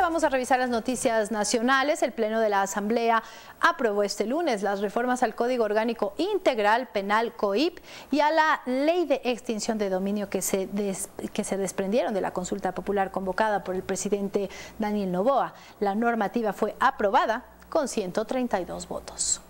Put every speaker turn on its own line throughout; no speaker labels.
vamos a revisar las noticias nacionales. El Pleno de la Asamblea aprobó este lunes las reformas al Código Orgánico Integral Penal COIP y a la Ley de Extinción de Dominio que se, que se desprendieron de la consulta popular convocada por el presidente Daniel Novoa. La normativa fue aprobada con 132 votos.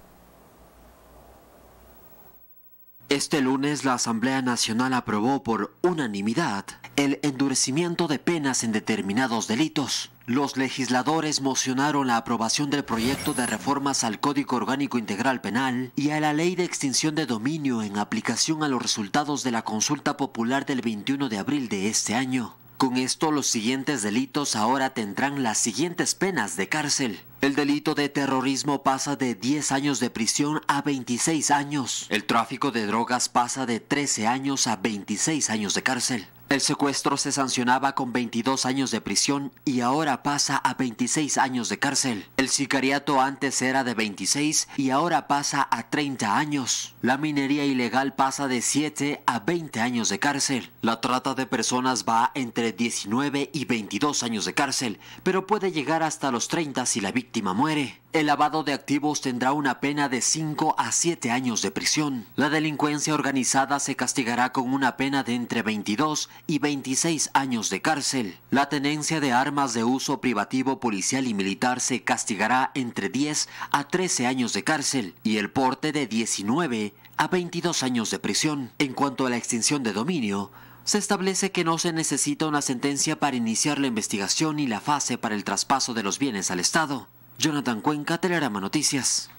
Este lunes la Asamblea Nacional aprobó por unanimidad el endurecimiento de penas en determinados delitos los legisladores mocionaron la aprobación del proyecto de reformas al Código Orgánico Integral Penal y a la Ley de Extinción de Dominio en aplicación a los resultados de la consulta popular del 21 de abril de este año. Con esto los siguientes delitos ahora tendrán las siguientes penas de cárcel. El delito de terrorismo pasa de 10 años de prisión a 26 años. El tráfico de drogas pasa de 13 años a 26 años de cárcel. El secuestro se sancionaba con 22 años de prisión y ahora pasa a 26 años de cárcel. El sicariato antes era de 26 y ahora pasa a 30 años. La minería ilegal pasa de 7 a 20 años de cárcel. La trata de personas va entre 19 y 22 años de cárcel, pero puede llegar hasta los 30 si la víctima muere. El lavado de activos tendrá una pena de 5 a 7 años de prisión. La delincuencia organizada se castigará con una pena de entre 22 y 26 años de cárcel. La tenencia de armas de uso privativo policial y militar se castigará entre 10 a 13 años de cárcel y el porte de 19 a 22 años de prisión. En cuanto a la extinción de dominio, se establece que no se necesita una sentencia para iniciar la investigación y la fase para el traspaso de los bienes al Estado. Jonathan Cuenca, Telerama Noticias.